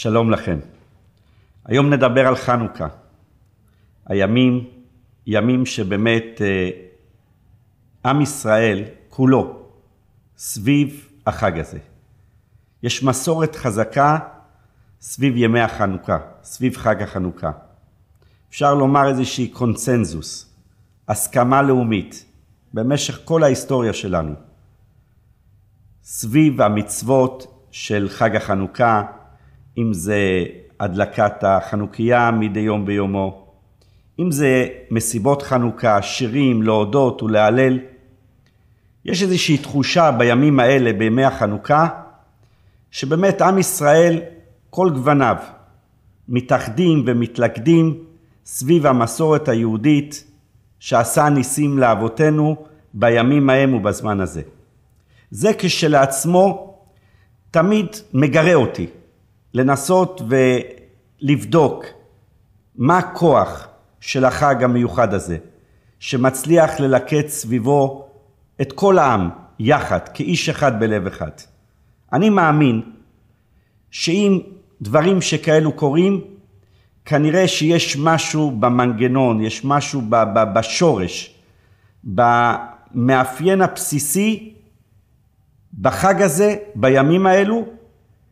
שלום לכם. היום נדבר על חנוכה. הימים, ימים שבאמת אה, עם ישראל כולו סביב החג הזה. יש מסורת חזקה סביב ימי החנוכה, סביב חג החנוכה. אפשר לומר איזושהי קונצנזוס, הסכמה לאומית, במשך כל ההיסטוריה שלנו, סביב המצוות של חג החנוכה, אם זה הדלקת החנוכיה מדי יום ביומו, אם זה מסיבות חנוכה, שירים, להודות ולהלל. יש איזושהי תחושה בימים האלה, בימי החנוכה, שבאמת עם ישראל, כל גווניו, מתאחדים ומתלכדים סביב המסורת היהודית שעשה ניסים לאבותינו בימים ההם ובזמן הזה. זה כשלעצמו תמיד מגרה אותי. לנסות ולבדוק מה הכוח של החג המיוחד הזה, שמצליח ללקט סביבו את כל העם יחד, כאיש אחד בלב אחד. אני מאמין שאם דברים שכאלו קורים, כנראה שיש משהו במנגנון, יש משהו בשורש, במאפיין הבסיסי בחג הזה, בימים האלו,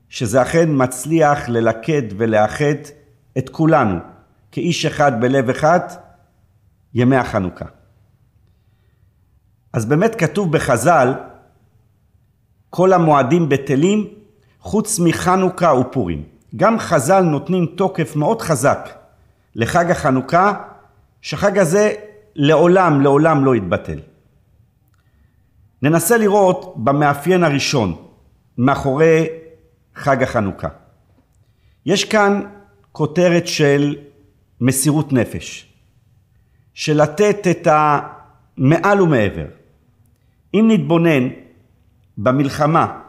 שזה אכן מצליח ללכד ולאחד את כולנו כאיש אחד בלב אחד ימי החנוכה. אז באמת כתוב בחז"ל כל המועדים בטלים חוץ מחנוכה ופורים. גם חז"ל נותנים תוקף מאוד חזק לחג החנוכה, שהחג הזה לעולם לעולם לא יתבטל. ננסה לראות במאפיין הראשון מאחורי חג החנוכה. יש כאן כותרת של מסירות נפש, של לתת את המעל ומעבר. אם נתבונן במלחמה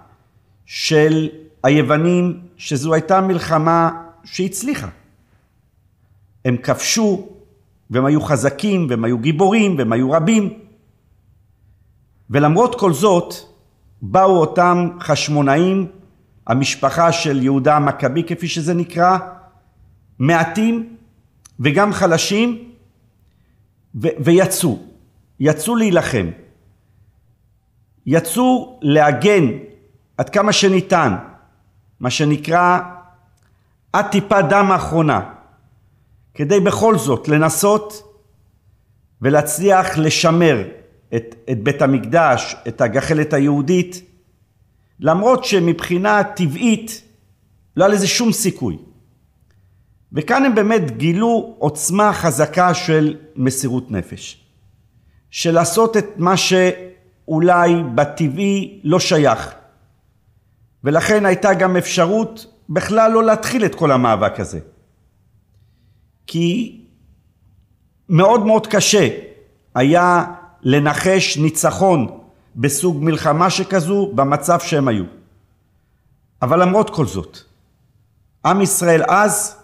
של היוונים, שזו הייתה מלחמה שהצליחה. הם כבשו, והם היו חזקים, והם היו גיבורים, והם היו רבים. ולמרות כל זאת, באו אותם חשמונאים המשפחה של יהודה המכבי כפי שזה נקרא, מעטים וגם חלשים ו- ויצאו, יצאו להילחם, יצאו להגן עד כמה שניתן, מה שנקרא עד טיפה דם האחרונה, כדי בכל זאת לנסות ולהצליח לשמר את, את בית המקדש, את הגחלת היהודית, למרות שמבחינה טבעית לא היה לזה שום סיכוי. וכאן הם באמת גילו עוצמה חזקה של מסירות נפש. של לעשות את מה שאולי בטבעי לא שייך. ולכן הייתה גם אפשרות בכלל לא להתחיל את כל המאבק הזה. כי מאוד מאוד קשה היה לנחש ניצחון בסוג מלחמה שכזו, במצב שהם היו. אבל למרות כל זאת, עם ישראל אז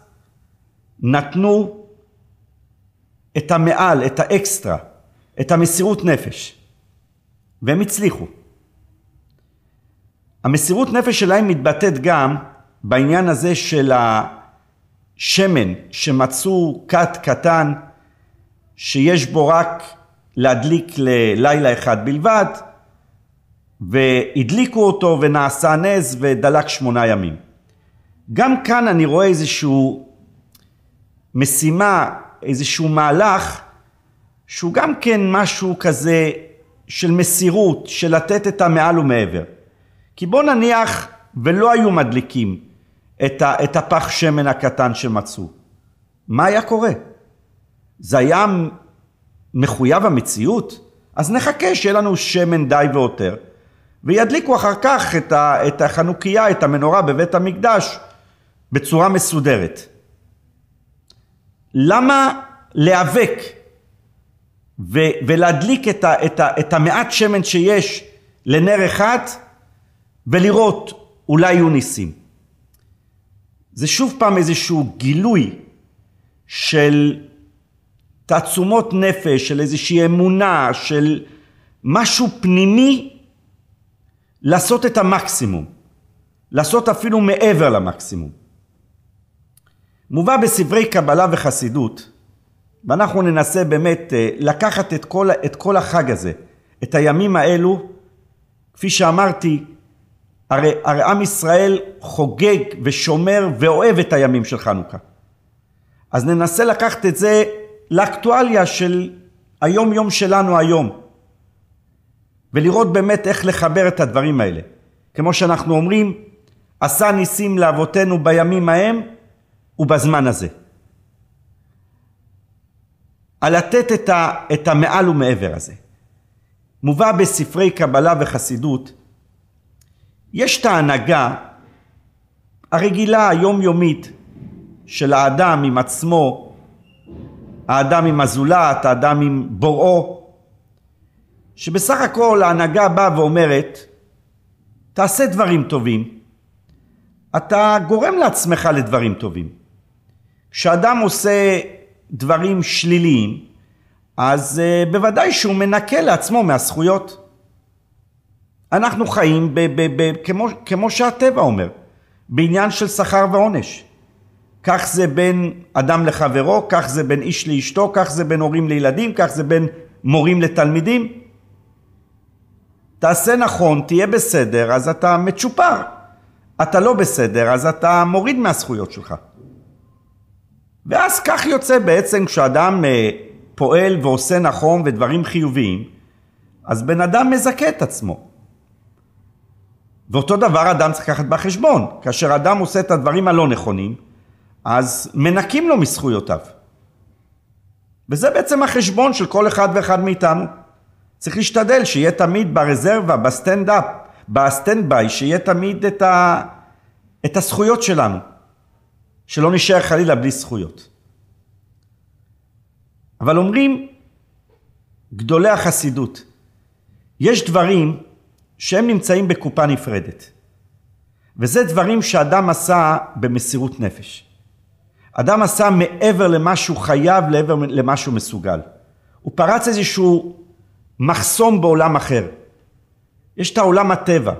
נתנו את המעל, את האקסטרה, את המסירות נפש, והם הצליחו. המסירות נפש שלהם מתבטאת גם בעניין הזה של השמן שמצאו כת קטן שיש בו רק להדליק ללילה אחד בלבד, והדליקו אותו ונעשה נס ודלק שמונה ימים. גם כאן אני רואה איזשהו משימה, איזשהו מהלך שהוא גם כן משהו כזה של מסירות, של לתת את המעל ומעבר. כי בוא נניח ולא היו מדליקים את, את הפח שמן הקטן שמצאו. מה היה קורה? זה היה מחויב המציאות? אז נחכה שיהיה לנו שמן די ועותר, וידליקו אחר כך את, ה, את החנוכיה, את המנורה בבית המקדש בצורה מסודרת. למה להיאבק ולהדליק את, ה, את, ה, את המעט שמן שיש לנר אחד ולראות אולי יהיו ניסים? זה שוב פעם איזשהו גילוי של תעצומות נפש, של איזושהי אמונה, של משהו פנימי לעשות את המקסימום, לעשות אפילו מעבר למקסימום. מובא בספרי קבלה וחסידות, ואנחנו ננסה באמת אה, לקחת את כל, את כל החג הזה, את הימים האלו, כפי שאמרתי, הרי, הרי עם ישראל חוגג ושומר ואוהב את הימים של חנוכה. אז ננסה לקחת את זה לאקטואליה של היום יום שלנו היום. ולראות באמת איך לחבר את הדברים האלה. כמו שאנחנו אומרים, עשה ניסים לאבותינו בימים ההם ובזמן הזה. לתת את, ה, את המעל ומעבר הזה. מובא בספרי קבלה וחסידות, יש את ההנהגה הרגילה היומיומית של האדם עם עצמו, האדם עם הזולת, האדם עם בוראו, שבסך הכל ההנהגה באה ואומרת, תעשה דברים טובים, אתה גורם לעצמך לדברים טובים. כשאדם עושה דברים שליליים, אז אה, בוודאי שהוא מנקה לעצמו מהזכויות. אנחנו חיים ב- ב- ב- כמו, כמו שהטבע אומר, בעניין של שכר ועונש. כך זה בין אדם לחברו, כך זה בין איש לאשתו, כך זה בין הורים לילדים, כך זה בין מורים לתלמידים. תעשה נכון, תהיה בסדר, אז אתה מצ'ופר. אתה לא בסדר, אז אתה מוריד מהזכויות שלך. ואז כך יוצא בעצם כשאדם אה, פועל ועושה נכון ודברים חיוביים, אז בן אדם מזכה את עצמו. ואותו דבר אדם צריך לקחת בחשבון. כאשר אדם עושה את הדברים הלא נכונים, אז מנקים לו מזכויותיו. וזה בעצם החשבון של כל אחד ואחד מאיתנו. צריך להשתדל שיהיה תמיד ברזרבה, בסטנדאפ, בסטנדביי, שיהיה תמיד את, ה... את הזכויות שלנו. שלא נשאר חלילה בלי זכויות. אבל אומרים גדולי החסידות, יש דברים שהם נמצאים בקופה נפרדת. וזה דברים שאדם עשה במסירות נפש. אדם עשה מעבר למה שהוא חייב, לעבר למה שהוא מסוגל. הוא פרץ איזשהו מחסום בעולם אחר. יש את העולם הטבע,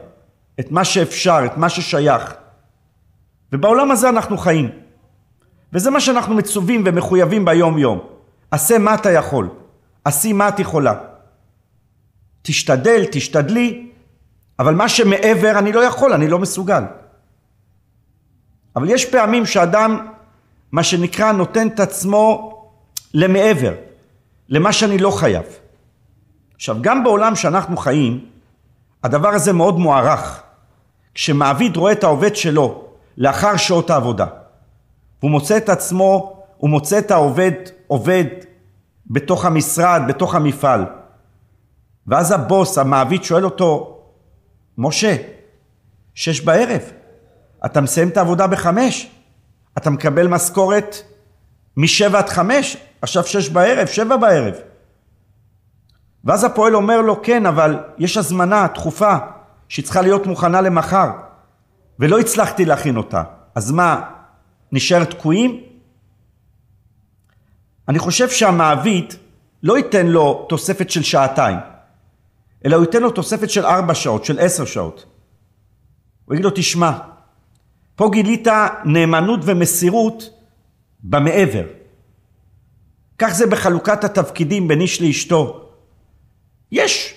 את מה שאפשר, את מה ששייך. ובעולם הזה אנחנו חיים. וזה מה שאנחנו מצווים ומחויבים ביום יום. עשה מה אתה יכול, עשי מה את יכולה. תשתדל, תשתדלי, אבל מה שמעבר אני לא יכול, אני לא מסוגל. אבל יש פעמים שאדם, מה שנקרא, נותן את עצמו למעבר, למה שאני לא חייב. עכשיו, גם בעולם שאנחנו חיים, הדבר הזה מאוד מוערך. כשמעביד רואה את העובד שלו לאחר שעות העבודה, הוא מוצא את עצמו, הוא מוצא את העובד עובד בתוך המשרד, בתוך המפעל. ואז הבוס, המעביד, שואל אותו, משה, שש בערב, אתה מסיים את העבודה בחמש, אתה מקבל משכורת משבע עד חמש, עכשיו שש בערב, שבע בערב. ואז הפועל אומר לו, כן, אבל יש הזמנה דחופה שצריכה להיות מוכנה למחר, ולא הצלחתי להכין אותה. אז מה, נשאר תקועים? אני חושב שהמעביד לא ייתן לו תוספת של שעתיים, אלא הוא ייתן לו תוספת של ארבע שעות, של עשר שעות. הוא יגיד לו, תשמע, פה גילית נאמנות ומסירות במעבר. כך זה בחלוקת התפקידים בין איש לאשתו, יש.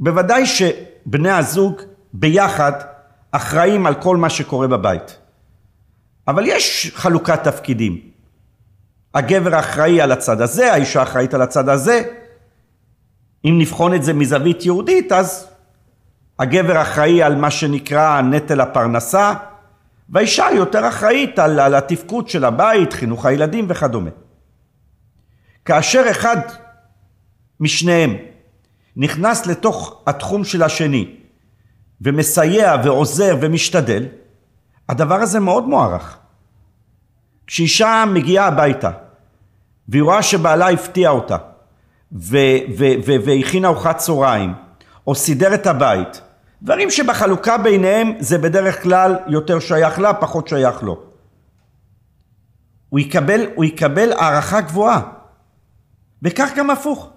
בוודאי שבני הזוג ביחד אחראים על כל מה שקורה בבית. אבל יש חלוקת תפקידים. הגבר אחראי על הצד הזה, האישה אחראית על הצד הזה. אם נבחון את זה מזווית יהודית, אז הגבר אחראי על מה שנקרא נטל הפרנסה, והאישה יותר אחראית על, על התפקוד של הבית, חינוך הילדים וכדומה. כאשר אחד משניהם נכנס לתוך התחום של השני ומסייע ועוזר ומשתדל, הדבר הזה מאוד מוערך. כשאישה מגיעה הביתה והיא רואה שבעלה הפתיע אותה והכינה ארוחת צהריים או סידר את הבית, דברים שבחלוקה ביניהם זה בדרך כלל יותר שייך לה, פחות שייך לו. הוא יקבל, הוא יקבל הערכה גבוהה. וכך גם הפוך.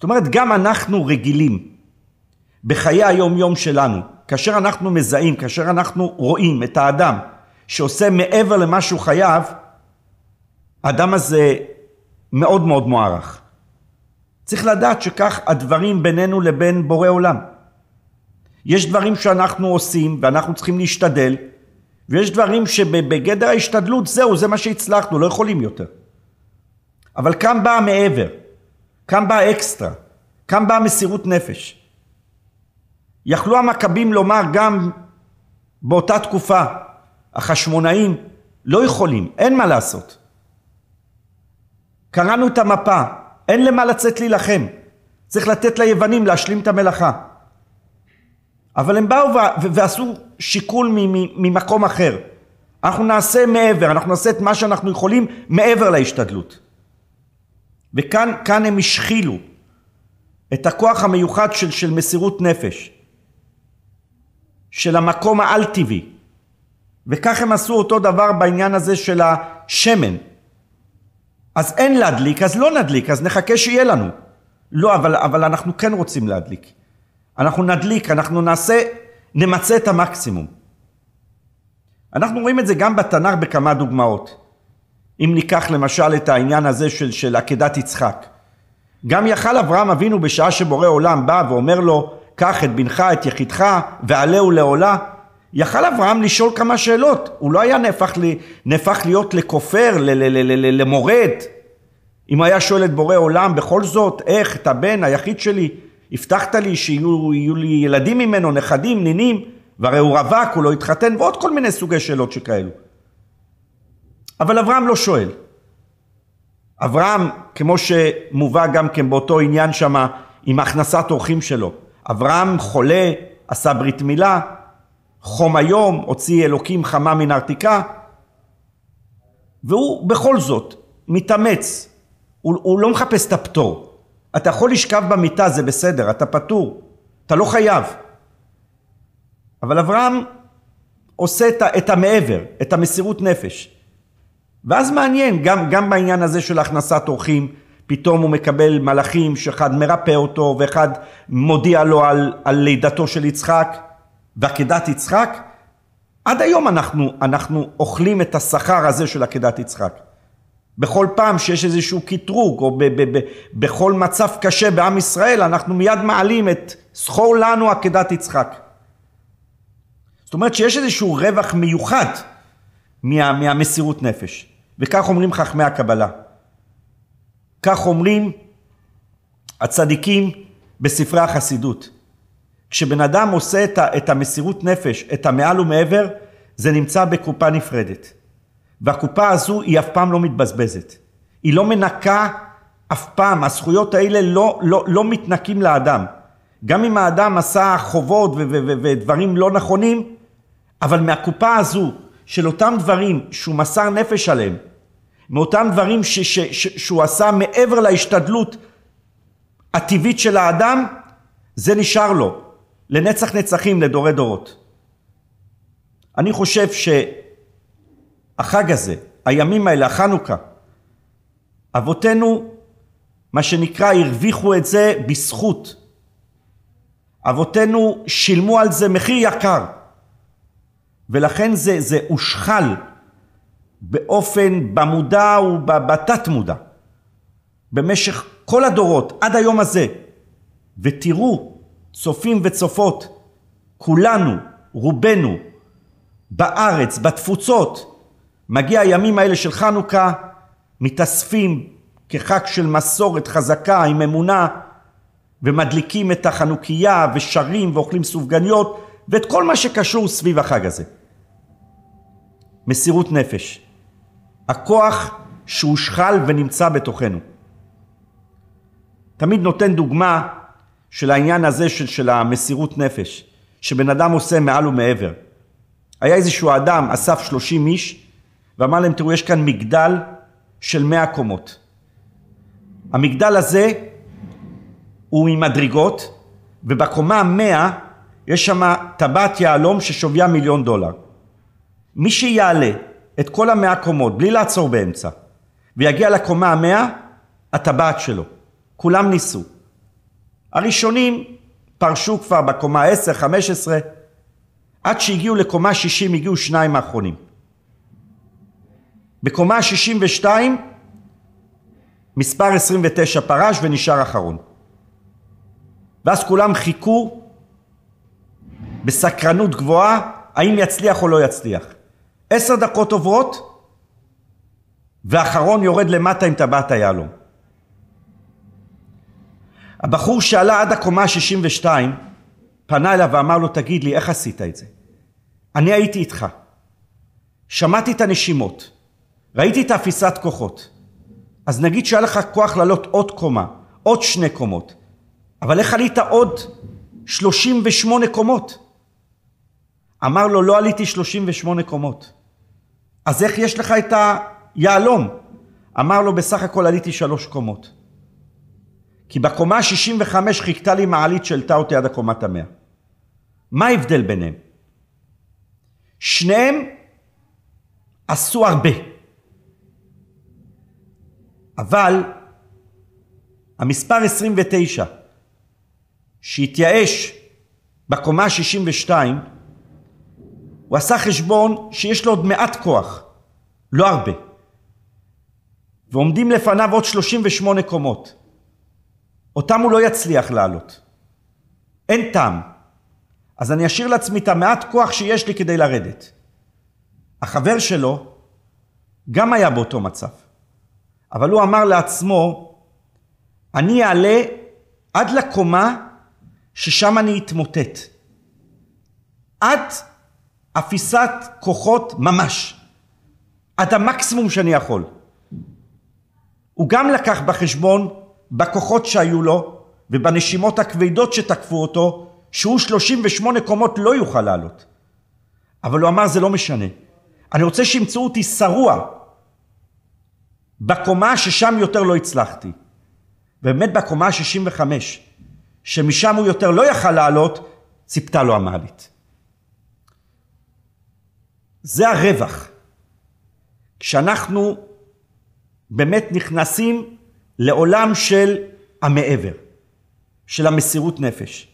זאת אומרת, גם אנחנו רגילים בחיי היום-יום שלנו, כאשר אנחנו מזהים, כאשר אנחנו רואים את האדם שעושה מעבר למה שהוא חייב, האדם הזה מאוד מאוד מוערך. צריך לדעת שכך הדברים בינינו לבין בורא עולם. יש דברים שאנחנו עושים ואנחנו צריכים להשתדל, ויש דברים שבגדר ההשתדלות זהו, זה מה שהצלחנו, לא יכולים יותר. אבל כאן בא המעבר. כאן בא אקסטרה, כאן באה מסירות נפש. יכלו המכבים לומר גם באותה תקופה, החשמונאים לא יכולים, אין מה לעשות. קראנו את המפה, אין למה לצאת להילחם. צריך לתת ליוונים להשלים את המלאכה. אבל הם באו ועשו שיקול ממקום אחר. אנחנו נעשה מעבר, אנחנו נעשה את מה שאנחנו יכולים מעבר להשתדלות. וכאן הם השחילו את הכוח המיוחד של, של מסירות נפש, של המקום האל-טבעי. וכך הם עשו אותו דבר בעניין הזה של השמן. אז אין להדליק, אז לא נדליק, אז נחכה שיהיה לנו. לא, אבל, אבל אנחנו כן רוצים להדליק. אנחנו נדליק, אנחנו נעשה, נמצה את המקסימום. אנחנו רואים את זה גם בתנ"ך בכמה דוגמאות. אם ניקח למשל את העניין הזה של, של עקדת יצחק. גם יכל אברהם אבינו בשעה שבורא עולם בא ואומר לו, קח את בנך, את יחידך, ועלהו לעולה, יכל אברהם לשאול כמה שאלות, הוא לא היה נהפך, לי, נהפך להיות לכופר, ל- ל- ל- ל- ל- למורד. אם היה שואל את בורא עולם, בכל זאת, איך את הבן היחיד שלי, הבטחת לי שיהיו לי ילדים ממנו, נכדים, נינים, והרי הוא רווק, הוא לא התחתן, ועוד כל מיני סוגי שאלות שכאלו. אבל אברהם לא שואל. אברהם, כמו שמובא גם כן באותו עניין שם עם הכנסת אורחים שלו, אברהם חולה, עשה ברית מילה, חום היום, הוציא אלוקים חמה מן הארתיקה, והוא בכל זאת מתאמץ, הוא, הוא לא מחפש את הפטור. אתה יכול לשכב במיטה, זה בסדר, אתה פטור, אתה לא חייב. אבל אברהם עושה את, את המעבר, את המסירות נפש. ואז מעניין, גם, גם בעניין הזה של הכנסת אורחים, פתאום הוא מקבל מלאכים שאחד מרפא אותו ואחד מודיע לו על, על לידתו של יצחק, ועקדת יצחק. עד היום אנחנו, אנחנו אוכלים את השכר הזה של עקדת יצחק. בכל פעם שיש איזשהו קטרוג, או ב, ב, ב, בכל מצב קשה בעם ישראל, אנחנו מיד מעלים את זכור לנו עקדת יצחק. זאת אומרת שיש איזשהו רווח מיוחד מה, מהמסירות נפש. וכך אומרים חכמי הקבלה. כך אומרים הצדיקים בספרי החסידות. כשבן אדם עושה את, ה, את המסירות נפש, את המעל ומעבר, זה נמצא בקופה נפרדת. והקופה הזו היא אף פעם לא מתבזבזת. היא לא מנקה אף פעם, הזכויות האלה לא, לא, לא מתנקים לאדם. גם אם האדם עשה חובות ודברים לא נכונים, אבל מהקופה הזו של אותם דברים שהוא מסר נפש עליהם, מאותם דברים ש, ש, ש, שהוא עשה מעבר להשתדלות הטבעית של האדם, זה נשאר לו לנצח נצחים, לדורי דורות. אני חושב שהחג הזה, הימים האלה, החנוכה, אבותינו, מה שנקרא, הרוויחו את זה בזכות. אבותינו שילמו על זה מחיר יקר. ולכן זה, זה הושחל באופן, במודע ובתת מודע, במשך כל הדורות, עד היום הזה. ותראו, צופים וצופות, כולנו, רובנו, בארץ, בתפוצות, מגיע הימים האלה של חנוכה, מתאספים כחג של מסורת חזקה עם אמונה, ומדליקים את החנוכיה, ושרים, ואוכלים סופגניות, ואת כל מה שקשור סביב החג הזה. מסירות נפש. הכוח שהושחל ונמצא בתוכנו. תמיד נותן דוגמה של העניין הזה של, של המסירות נפש, שבן אדם עושה מעל ומעבר. היה איזשהו אדם, אסף שלושים איש, ואמר להם, תראו, יש כאן מגדל של מאה קומות. המגדל הזה הוא עם מדרגות, ובקומה המאה יש שם טבעת יהלום ששוויה מיליון דולר. מי שיעלה את כל המאה קומות, בלי לעצור באמצע, ויגיע לקומה המאה, הטבעת שלו. כולם ניסו. הראשונים פרשו כבר בקומה 10, 15, עד שהגיעו לקומה 60 הגיעו שניים האחרונים. בקומה 62 מספר 29 פרש ונשאר אחרון. ואז כולם חיכו בסקרנות גבוהה האם יצליח או לא יצליח. עשר דקות עוברות, ואחרון יורד למטה עם טבעת היהלום. הבחור שעלה עד הקומה ה-62, פנה אליו ואמר לו, תגיד לי, איך עשית את זה? אני הייתי איתך. שמעתי את הנשימות, ראיתי את האפיסת כוחות. אז נגיד שהיה לך כוח לעלות עוד קומה, עוד שני קומות, אבל איך עלית עוד 38 קומות? אמר לו, לא עליתי 38 קומות. אז איך יש לך את היהלום? אמר לו, בסך הכל עליתי שלוש קומות. כי בקומה ה-65 חיכתה לי מעלית שהעלתה אותי עד הקומת המאה. מה ההבדל ביניהם? שניהם עשו הרבה. אבל המספר 29 שהתייאש בקומה ה-62 הוא עשה חשבון שיש לו עוד מעט כוח, לא הרבה. ועומדים לפניו עוד 38 קומות. אותם הוא לא יצליח לעלות. אין טעם. אז אני אשאיר לעצמי את המעט כוח שיש לי כדי לרדת. החבר שלו גם היה באותו מצב, אבל הוא אמר לעצמו, אני אעלה עד לקומה ששם אני אתמוטט. עד אפיסת כוחות ממש, עד המקסימום שאני יכול. הוא גם לקח בחשבון, בכוחות שהיו לו ובנשימות הכבדות שתקפו אותו, שהוא 38 קומות לא יוכל לעלות. אבל הוא אמר זה לא משנה. אני רוצה שימצאו אותי שרוע בקומה ששם יותר לא הצלחתי. באמת בקומה ה-65, שמשם הוא יותר לא יכל לעלות, ציפתה לו המעלית. זה הרווח. כשאנחנו באמת נכנסים לעולם של המעבר, של המסירות נפש.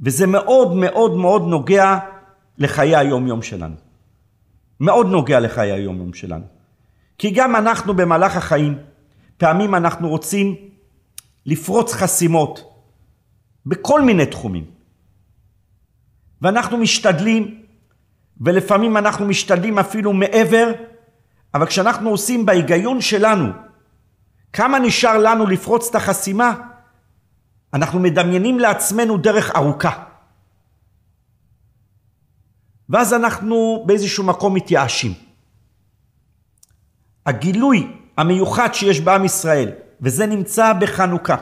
וזה מאוד מאוד מאוד נוגע לחיי היום-יום שלנו. מאוד נוגע לחיי היום-יום שלנו. כי גם אנחנו במהלך החיים, פעמים אנחנו רוצים לפרוץ חסימות בכל מיני תחומים. ואנחנו משתדלים ולפעמים אנחנו משתדלים אפילו מעבר, אבל כשאנחנו עושים בהיגיון שלנו, כמה נשאר לנו לפרוץ את החסימה, אנחנו מדמיינים לעצמנו דרך ארוכה. ואז אנחנו באיזשהו מקום מתייאשים. הגילוי המיוחד שיש בעם ישראל, וזה נמצא בחנוכה.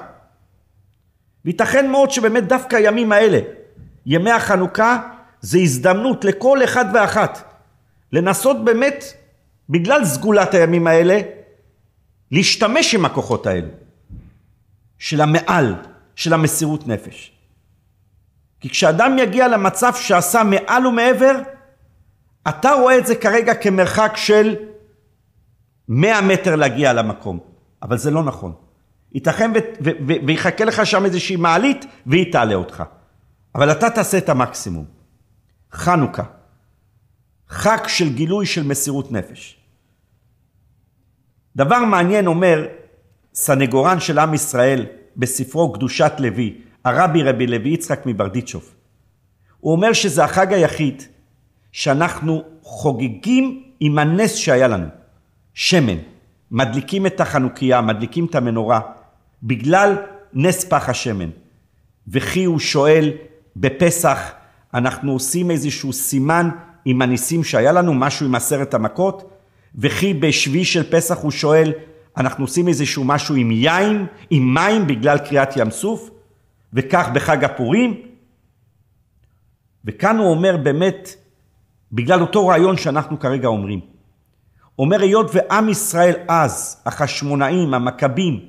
וייתכן מאוד שבאמת דווקא הימים האלה, ימי החנוכה, זה הזדמנות לכל אחד ואחת לנסות באמת, בגלל סגולת הימים האלה, להשתמש עם הכוחות האלו של המעל, של המסירות נפש. כי כשאדם יגיע למצב שעשה מעל ומעבר, אתה רואה את זה כרגע כמרחק של 100 מטר להגיע למקום, אבל זה לא נכון. ייתכן ו- ו- ו- ויחכה לך שם איזושהי מעלית והיא תעלה אותך. אבל אתה תעשה את המקסימום. חנוכה. חג של גילוי של מסירות נפש. דבר מעניין אומר סנגורן של עם ישראל בספרו קדושת לוי, הרבי רבי לוי יצחק מברדיצ'וב. הוא אומר שזה החג היחיד שאנחנו חוגגים עם הנס שהיה לנו, שמן. מדליקים את החנוכיה, מדליקים את המנורה, בגלל נס פח השמן. וכי הוא שואל בפסח אנחנו עושים איזשהו סימן עם הניסים שהיה לנו, משהו עם עשרת המכות, וכי בשבי של פסח הוא שואל, אנחנו עושים איזשהו משהו עם יין, עם מים, בגלל קריאת ים סוף, וכך בחג הפורים. וכאן הוא אומר באמת, בגלל אותו רעיון שאנחנו כרגע אומרים. אומר היות ועם ישראל אז, החשמונאים, המכבים,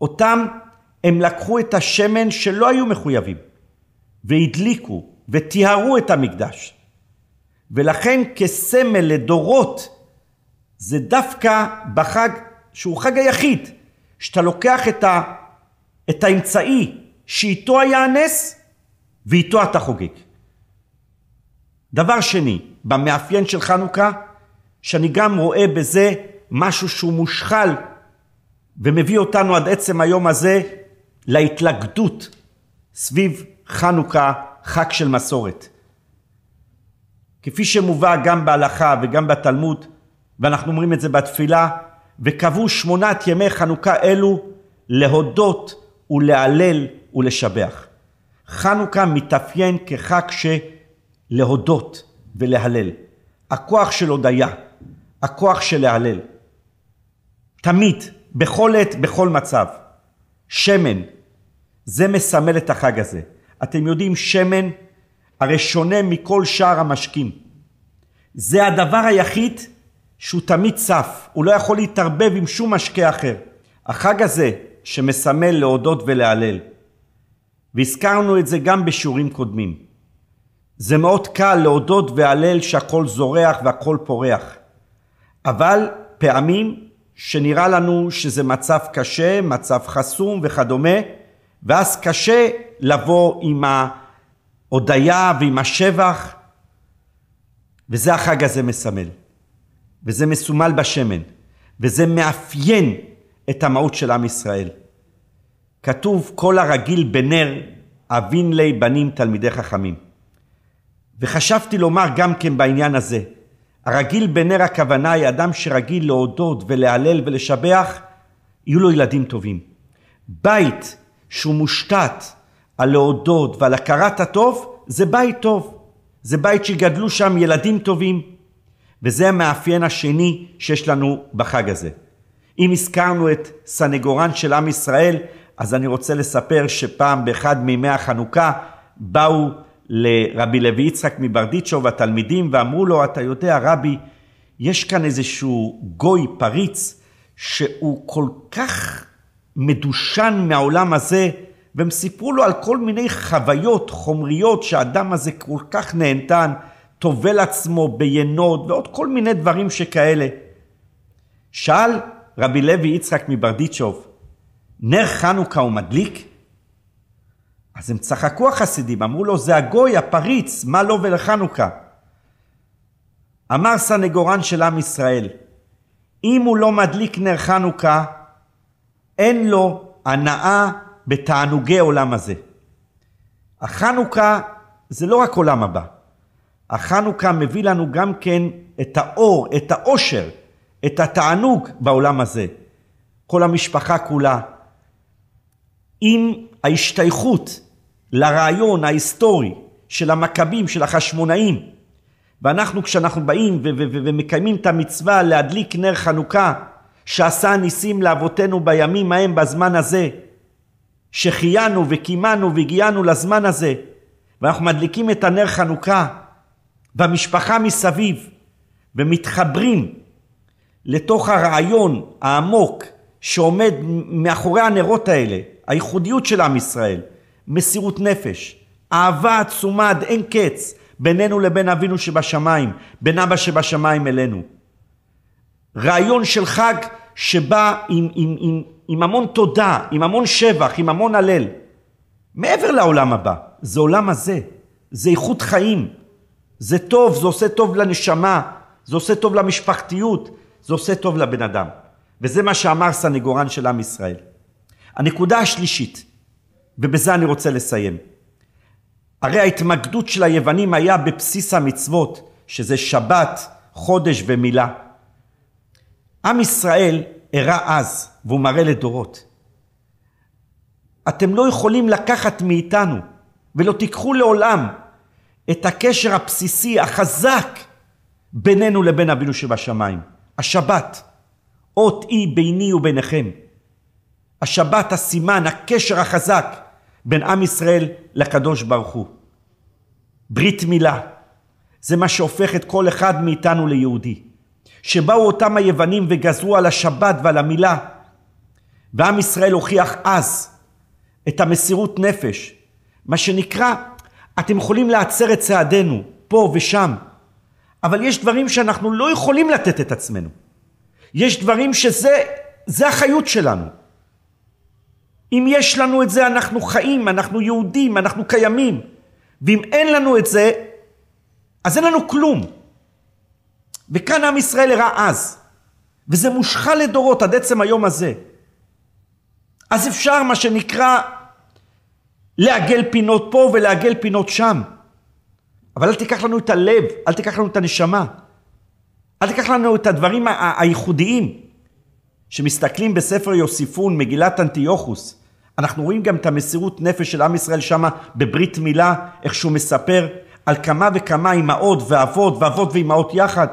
אותם הם לקחו את השמן שלא היו מחויבים. והדליקו וטיהרו את המקדש. ולכן כסמל לדורות זה דווקא בחג שהוא חג היחיד שאתה לוקח את, ה, את האמצעי שאיתו היה הנס ואיתו אתה חוגג. דבר שני, במאפיין של חנוכה, שאני גם רואה בזה משהו שהוא מושחל ומביא אותנו עד עצם היום הזה להתלכדות סביב חנוכה חג של מסורת. כפי שמובא גם בהלכה וגם בתלמוד, ואנחנו אומרים את זה בתפילה, וקבעו שמונת ימי חנוכה אלו להודות ולהלל ולשבח. חנוכה מתאפיין כחג שלהודות ולהלל. הכוח של הודיה, הכוח של להלל. תמיד, בכל עת, בכל מצב. שמן, זה מסמל את החג הזה. אתם יודעים, שמן הרי שונה מכל שאר המשקים. זה הדבר היחיד שהוא תמיד צף, הוא לא יכול להתערבב עם שום משקה אחר. החג הזה שמסמל להודות ולהלל, והזכרנו את זה גם בשיעורים קודמים. זה מאוד קל להודות והלל שהכל זורח והכל פורח, אבל פעמים שנראה לנו שזה מצב קשה, מצב חסום וכדומה, ואז קשה לבוא עם ההודיה ועם השבח, וזה החג הזה מסמל, וזה מסומל בשמן, וזה מאפיין את המהות של עם ישראל. כתוב כל הרגיל בנר אבין לי בנים תלמידי חכמים. וחשבתי לומר גם כן בעניין הזה, הרגיל בנר הכוונה היא אדם שרגיל להודות ולהלל ולשבח, יהיו לו ילדים טובים. בית שהוא מושתת על להודות ועל הכרת הטוב, זה בית טוב. זה בית שגדלו שם ילדים טובים, וזה המאפיין השני שיש לנו בחג הזה. אם הזכרנו את סנגורן של עם ישראל, אז אני רוצה לספר שפעם באחד מימי החנוכה באו לרבי לוי יצחק מברדיצ'ו והתלמידים ואמרו לו, אתה יודע רבי, יש כאן איזשהו גוי פריץ שהוא כל כך מדושן מהעולם הזה, והם סיפרו לו על כל מיני חוויות חומריות שהאדם הזה כל כך נהנתן, טובל עצמו בינות ועוד כל מיני דברים שכאלה. שאל רבי לוי יצחק מברדיצ'וב, נר חנוכה הוא מדליק? אז הם צחקו החסידים, אמרו לו, זה הגוי, הפריץ, מה לו ולחנוכה? אמר סנגורן של עם ישראל, אם הוא לא מדליק נר חנוכה, אין לו הנאה בתענוגי עולם הזה. החנוכה זה לא רק עולם הבא, החנוכה מביא לנו גם כן את האור, את האושר, את התענוג בעולם הזה. כל המשפחה כולה, עם ההשתייכות לרעיון ההיסטורי של המכבים, של החשמונאים, ואנחנו כשאנחנו באים ומקיימים את המצווה להדליק נר חנוכה שעשה ניסים לאבותינו בימים ההם בזמן הזה, שחיינו וקימנו והגיענו לזמן הזה, ואנחנו מדליקים את הנר חנוכה, במשפחה מסביב, ומתחברים לתוך הרעיון העמוק שעומד מאחורי הנרות האלה, הייחודיות של עם ישראל, מסירות נפש, אהבה עצומה עד אין קץ בינינו לבין אבינו שבשמיים, בין אבא שבשמיים אלינו. רעיון של חג שבא עם, עם, עם, עם המון תודה, עם המון שבח, עם המון הלל. מעבר לעולם הבא, זה עולם הזה, זה איכות חיים, זה טוב, זה עושה טוב לנשמה, זה עושה טוב למשפחתיות, זה עושה טוב לבן אדם. וזה מה שאמר סנגורן של עם ישראל. הנקודה השלישית, ובזה אני רוצה לסיים, הרי ההתמקדות של היוונים היה בבסיס המצוות, שזה שבת, חודש ומילה. עם ישראל הראה אז, והוא מראה לדורות. אתם לא יכולים לקחת מאיתנו, ולא תיקחו לעולם, את הקשר הבסיסי, החזק, בינינו לבין אבינו שבשמיים. השבת, אות אי ביני וביניכם. השבת הסימן, הקשר החזק בין עם ישראל לקדוש ברוך הוא. ברית מילה, זה מה שהופך את כל אחד מאיתנו ליהודי. שבאו אותם היוונים וגזרו על השבת ועל המילה. ועם ישראל הוכיח אז את המסירות נפש. מה שנקרא, אתם יכולים להצר את צעדינו, פה ושם, אבל יש דברים שאנחנו לא יכולים לתת את עצמנו. יש דברים שזה, זה החיות שלנו. אם יש לנו את זה, אנחנו חיים, אנחנו יהודים, אנחנו קיימים. ואם אין לנו את זה, אז אין לנו כלום. וכאן עם ישראל הראה אז. וזה מושחל לדורות עד עצם היום הזה. אז אפשר מה שנקרא לעגל פינות פה ולעגל פינות שם. אבל אל תיקח לנו את הלב, אל תיקח לנו את הנשמה. אל תיקח לנו את הדברים הייחודיים. שמסתכלים בספר יוסיפון, מגילת אנטיוכוס, אנחנו רואים גם את המסירות נפש של עם ישראל שם בברית מילה, איך שהוא מספר על כמה וכמה אימהות ואבות ואבות ואימהות יחד,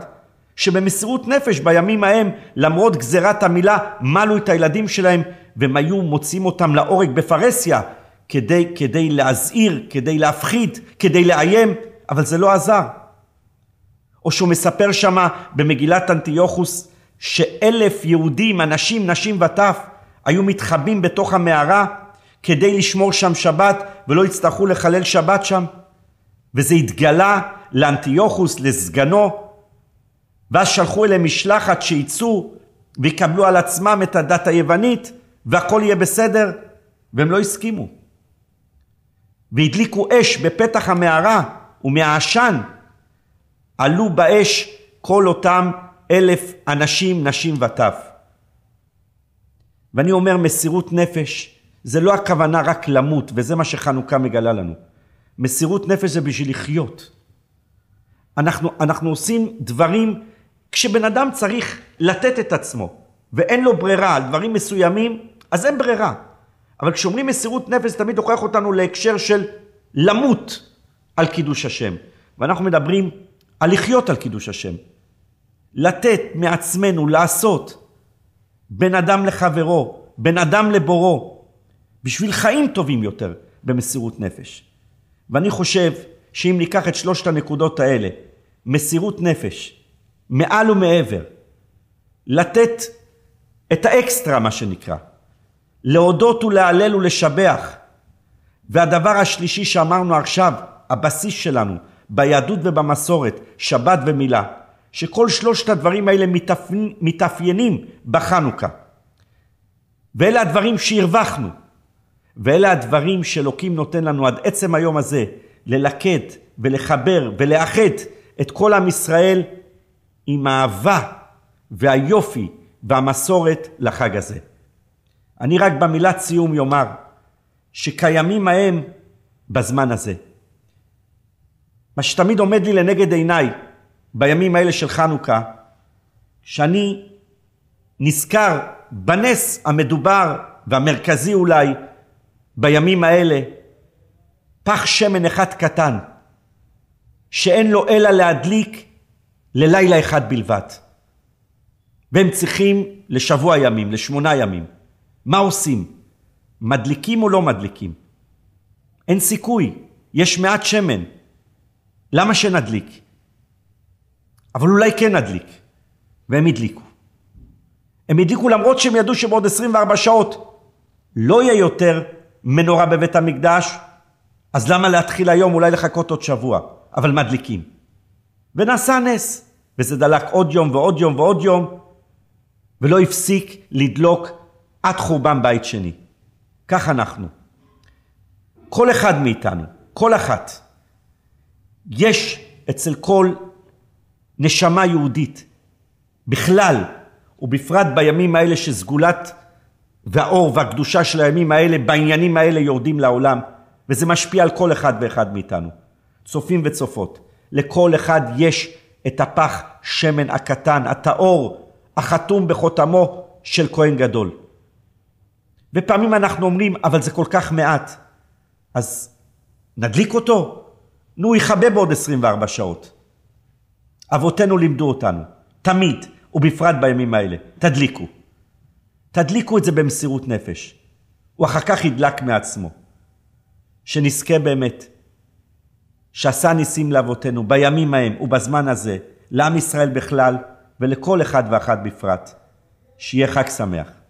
שבמסירות נפש בימים ההם, למרות גזירת המילה, מלו את הילדים שלהם, והם היו מוציאים אותם להורג בפרהסיה, כדי, כדי להזהיר, כדי להפחיד, כדי לאיים, אבל זה לא עזר. או שהוא מספר שמה במגילת אנטיוכוס, שאלף יהודים, אנשים, נשים וטף, היו מתחבאים בתוך המערה כדי לשמור שם שבת ולא יצטרכו לחלל שבת שם. וזה התגלה לאנטיוכוס, לסגנו, ואז שלחו אליהם משלחת שיצאו ויקבלו על עצמם את הדת היוונית והכל יהיה בסדר, והם לא הסכימו. והדליקו אש בפתח המערה ומהעשן עלו באש כל אותם אלף אנשים, נשים וטף. ואני אומר מסירות נפש זה לא הכוונה רק למות וזה מה שחנוכה מגלה לנו. מסירות נפש זה בשביל לחיות. אנחנו, אנחנו עושים דברים כשבן אדם צריך לתת את עצמו, ואין לו ברירה על דברים מסוימים, אז אין ברירה. אבל כשאומרים מסירות נפש, תמיד הוכח אותנו להקשר של למות על קידוש השם. ואנחנו מדברים על לחיות על קידוש השם. לתת מעצמנו, לעשות, בין אדם לחברו, בין אדם לבורו, בשביל חיים טובים יותר במסירות נפש. ואני חושב שאם ניקח את שלושת הנקודות האלה, מסירות נפש, מעל ומעבר. לתת את האקסטרה, מה שנקרא. להודות ולהלל ולשבח. והדבר השלישי שאמרנו עכשיו, הבסיס שלנו, ביהדות ובמסורת, שבת ומילה, שכל שלושת הדברים האלה מתאפיינים, בחנוכה. ואלה הדברים שהרווחנו, ואלה הדברים שאלוקים נותן לנו עד עצם היום הזה, ללכד ולחבר ולאחד את כל עם ישראל עם האהבה והיופי והמסורת לחג הזה. אני רק במילת סיום יאמר שקיימים ההם בזמן הזה. מה שתמיד עומד לי לנגד עיניי בימים האלה של חנוכה, שאני נזכר בנס המדובר והמרכזי אולי בימים האלה, פח שמן אחד קטן, שאין לו אלא להדליק ללילה אחד בלבד. והם צריכים לשבוע ימים, לשמונה ימים. מה עושים? מדליקים או לא מדליקים? אין סיכוי, יש מעט שמן. למה שנדליק? אבל אולי כן נדליק. והם הדליקו. הם הדליקו למרות שהם ידעו שבעוד 24 שעות לא יהיה יותר מנורה בבית המקדש, אז למה להתחיל היום, אולי לחכות עוד שבוע, אבל מדליקים. ונעשה נס. וזה דלק עוד יום ועוד יום ועוד יום, ולא הפסיק לדלוק עד חורבן בית שני. כך אנחנו. כל אחד מאיתנו, כל אחת, יש אצל כל נשמה יהודית, בכלל, ובפרט בימים האלה שסגולת והאור והקדושה של הימים האלה, בעניינים האלה יורדים לעולם, וזה משפיע על כל אחד ואחד מאיתנו, צופים וצופות. לכל אחד יש את הפח שמן הקטן, הטהור, החתום בחותמו של כהן גדול. ופעמים אנחנו אומרים, אבל זה כל כך מעט, אז נדליק אותו? נו, הוא יכבה בעוד 24 שעות. אבותינו לימדו אותנו, תמיד, ובפרט בימים האלה, תדליקו. תדליקו את זה במסירות נפש. הוא אחר כך ידלק מעצמו. שנזכה באמת שעשה ניסים לאבותינו בימים ההם ובזמן הזה, לעם ישראל בכלל ולכל אחד ואחת בפרט. שיהיה חג שמח.